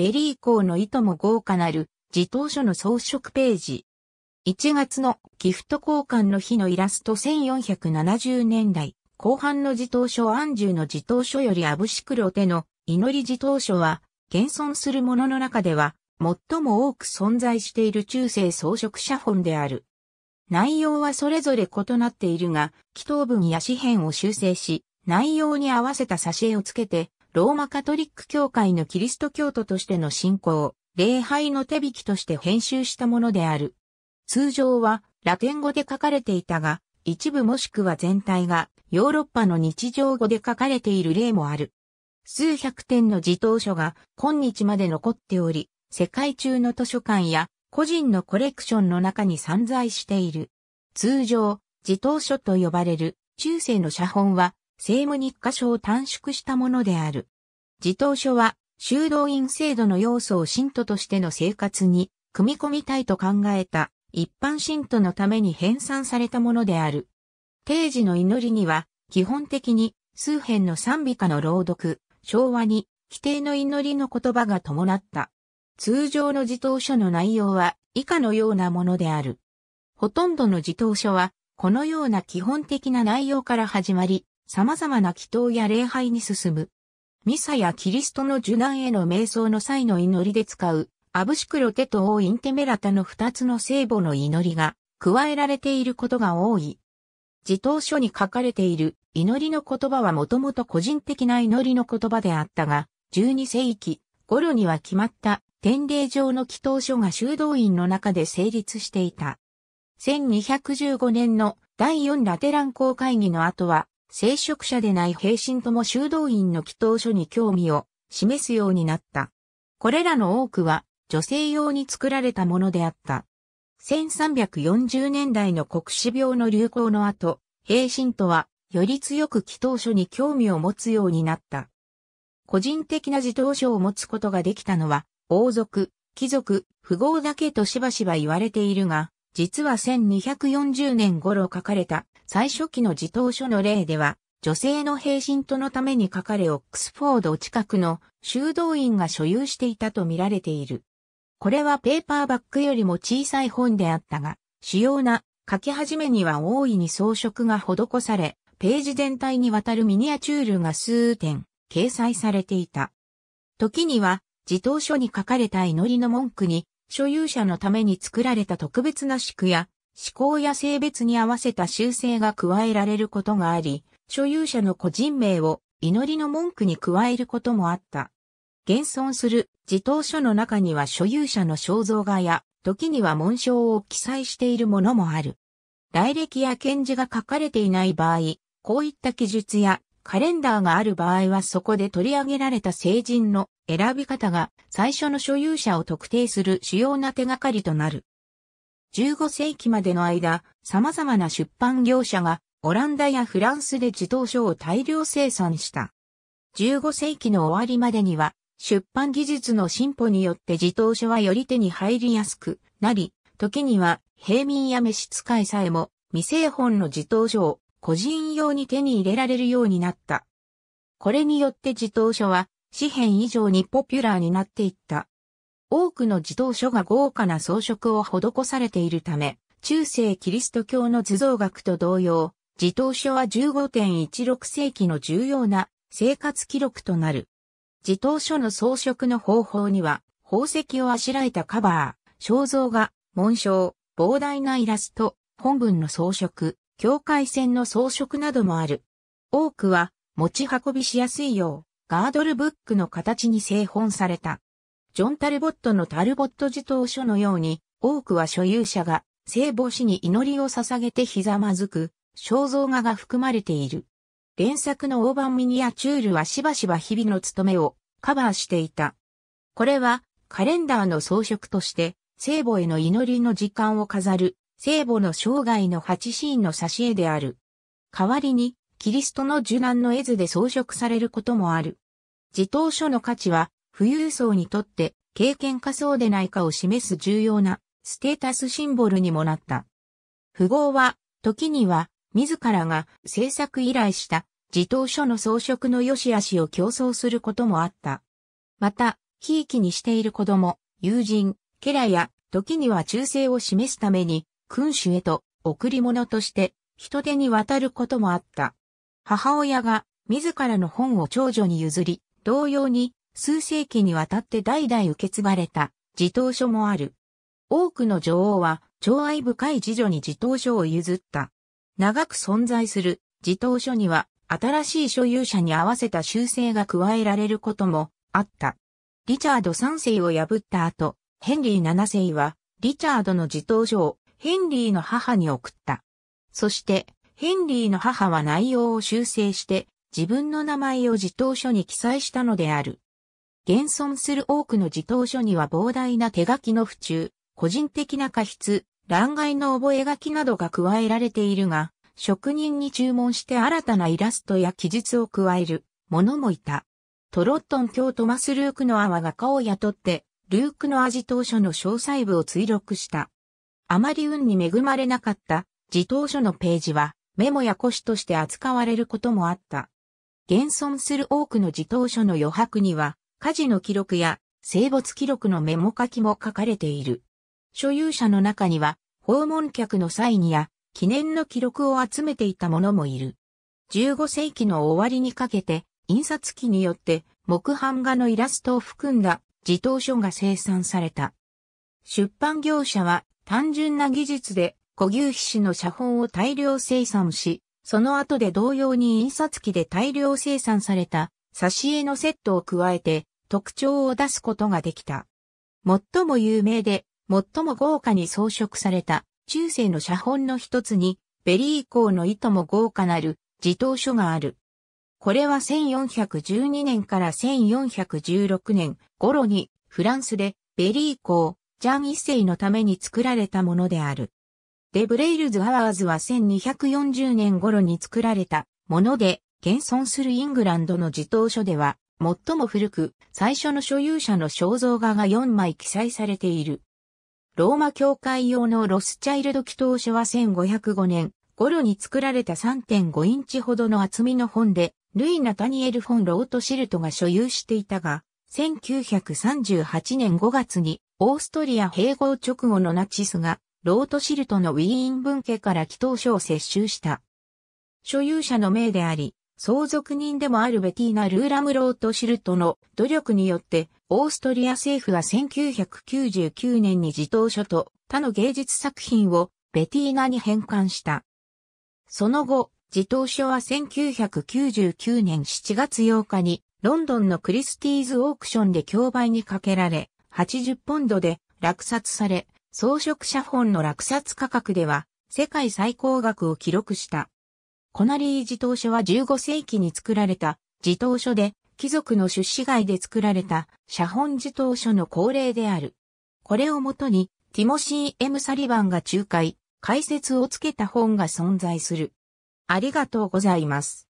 ベリー校の意図も豪華なる、自答書の装飾ページ。1月のギフト交換の日のイラスト1470年代、後半の自答書安住の自答書よりアブシクロテの祈り自答書は、現存するものの中では、最も多く存在している中世装飾写本である。内容はそれぞれ異なっているが、祈祷文や詩篇を修正し、内容に合わせた挿絵をつけて、ローマカトリック教会のキリスト教徒としての信仰、礼拝の手引きとして編集したものである。通常はラテン語で書かれていたが、一部もしくは全体がヨーロッパの日常語で書かれている例もある。数百点の自答書が今日まで残っており、世界中の図書館や個人のコレクションの中に散在している。通常、自答書と呼ばれる中世の写本は政務日課書を短縮したものである。自答書は修道院制度の要素を信徒としての生活に組み込みたいと考えた一般信徒のために編纂されたものである。定時の祈りには基本的に数編の賛美歌の朗読、昭和に規定の祈りの言葉が伴った。通常の自答書の内容は以下のようなものである。ほとんどの自答書はこのような基本的な内容から始まり、様々な祈祷や礼拝に進む。ミサやキリストの受難への瞑想の際の祈りで使う、アブシクロテとオインテメラタの二つの聖母の祈りが加えられていることが多い。自答書に書かれている祈りの言葉はもともと個人的な祈りの言葉であったが、12世紀頃には決まった天霊上の祈祷書が修道院の中で成立していた。1215年の第4ラテラン公会議の後は、聖職者でない平身とも修道院の祈祷書に興味を示すようになった。これらの多くは女性用に作られたものであった。1340年代の国死病の流行の後、平身とはより強く祈祷書に興味を持つようになった。個人的な自動書を持つことができたのは、王族、貴族、富豪だけとしばしば言われているが、実は1240年頃書かれた最初期の自答書の例では、女性の平身とのために書かれオックスフォード近くの修道院が所有していたと見られている。これはペーパーバックよりも小さい本であったが、主要な書き始めには大いに装飾が施され、ページ全体にわたるミニアチュールが数点掲載されていた。時には、自答書に書かれた祈りの文句に所有者のために作られた特別な宿や、思考や性別に合わせた修正が加えられることがあり、所有者の個人名を祈りの文句に加えることもあった。現存する自答書の中には所有者の肖像画や、時には紋章を記載しているものもある。来歴や検事が書かれていない場合、こういった記述やカレンダーがある場合はそこで取り上げられた成人の選び方が最初の所有者を特定する主要な手がかりとなる。15世紀までの間、様々な出版業者がオランダやフランスで自動書を大量生産した。15世紀の終わりまでには、出版技術の進歩によって自動書はより手に入りやすくなり、時には平民や召使いさえも未製本の自動書を個人用に手に入れられるようになった。これによって自動書は紙幣以上にポピュラーになっていった。多くの自動書が豪華な装飾を施されているため、中世キリスト教の図像学と同様、自動書は15.16世紀の重要な生活記録となる。自動書の装飾の方法には、宝石をあしらえたカバー、肖像画、紋章、膨大なイラスト、本文の装飾、境界線の装飾などもある。多くは持ち運びしやすいよう、ガードルブックの形に製本された。ジョン・タルボットのタルボット自動書のように、多くは所有者が聖母子に祈りを捧げてひざまずく肖像画が含まれている。連作の大盤ミニアチュールはしばしば日々の務めをカバーしていた。これはカレンダーの装飾として聖母への祈りの時間を飾る聖母の生涯の8シーンの挿絵である。代わりに、キリストの受難の絵図で装飾されることもある。自頭書の価値は、富裕層にとって経験かそうでないかを示す重要なステータスシンボルにもなった。富豪は、時には、自らが制作依頼した自頭書の装飾の良し悪しを競争することもあった。また、ひいきにしている子供、友人、ケラや、時には忠誠を示すために、君主へと贈り物として人手に渡ることもあった。母親が自らの本を長女に譲り、同様に数世紀にわたって代々受け継がれた自答書もある。多くの女王は、寵愛深い次女に自答書を譲った。長く存在する自答書には、新しい所有者に合わせた修正が加えられることもあった。リチャード3世を破った後、ヘンリー7世は、リチャードの自答書をヘンリーの母に送った。そして、ヘンリーの母は内容を修正して、自分の名前を自答書に記載したのである。現存する多くの自答書には膨大な手書きの不中、個人的な過失、乱害の覚書などが加えられているが、職人に注文して新たなイラストや記述を加えるものもいた。トロットン教トマス・ルークのアワが顔を雇って、ルークのアジ当書の詳細部を追録した。あまり運に恵まれなかった自当書のページはメモや古紙として扱われることもあった。現存する多くの自当書の余白には、家事の記録や生没記録のメモ書きも書かれている。所有者の中には、訪問客の際にや、記念の記録を集めていた者もいる。15世紀の終わりにかけて、印刷機によって木版画のイラストを含んだ自当書が生産された。出版業者は単純な技術で、古牛皮紙の写本を大量生産し、その後で同様に印刷機で大量生産された、挿絵のセットを加えて、特徴を出すことができた。最も有名で、最も豪華に装飾された、中世の写本の一つに、ベリー校の糸も豪華なる、自頭書がある。これは1412年から1416年頃に、フランスで、ベリー校、ジャン一世のために作られたものである。デブレイルズ・アワーズは1240年頃に作られたもので、現存するイングランドの自頭書では、最も古く、最初の所有者の肖像画が4枚記載されている。ローマ教会用のロスチャイルド祈祷書は1505年頃に作られた3.5インチほどの厚みの本で、ルイ・ナタニエル・フォン・ロートシルトが所有していたが、1938年5月にオーストリア併合直後のナチスが、ロートシルトのウィーン文家から祈祷書を接収した。所有者の命であり、相続人でもあるベティーナ・ルーラム・ロートシルトの努力によって、オーストリア政府は1999年に自動書と他の芸術作品をベティーナに返還した。その後、自動書は1999年7月8日にロンドンのクリスティーズオークションで競売にかけられ、80ポンドで落札され、装飾写本の落札価格では世界最高額を記録した。コナリー自動書は15世紀に作られた自動書で貴族の出資外で作られた写本自動書の恒例である。これをもとにティモシー・エムサリバンが仲介、解説をつけた本が存在する。ありがとうございます。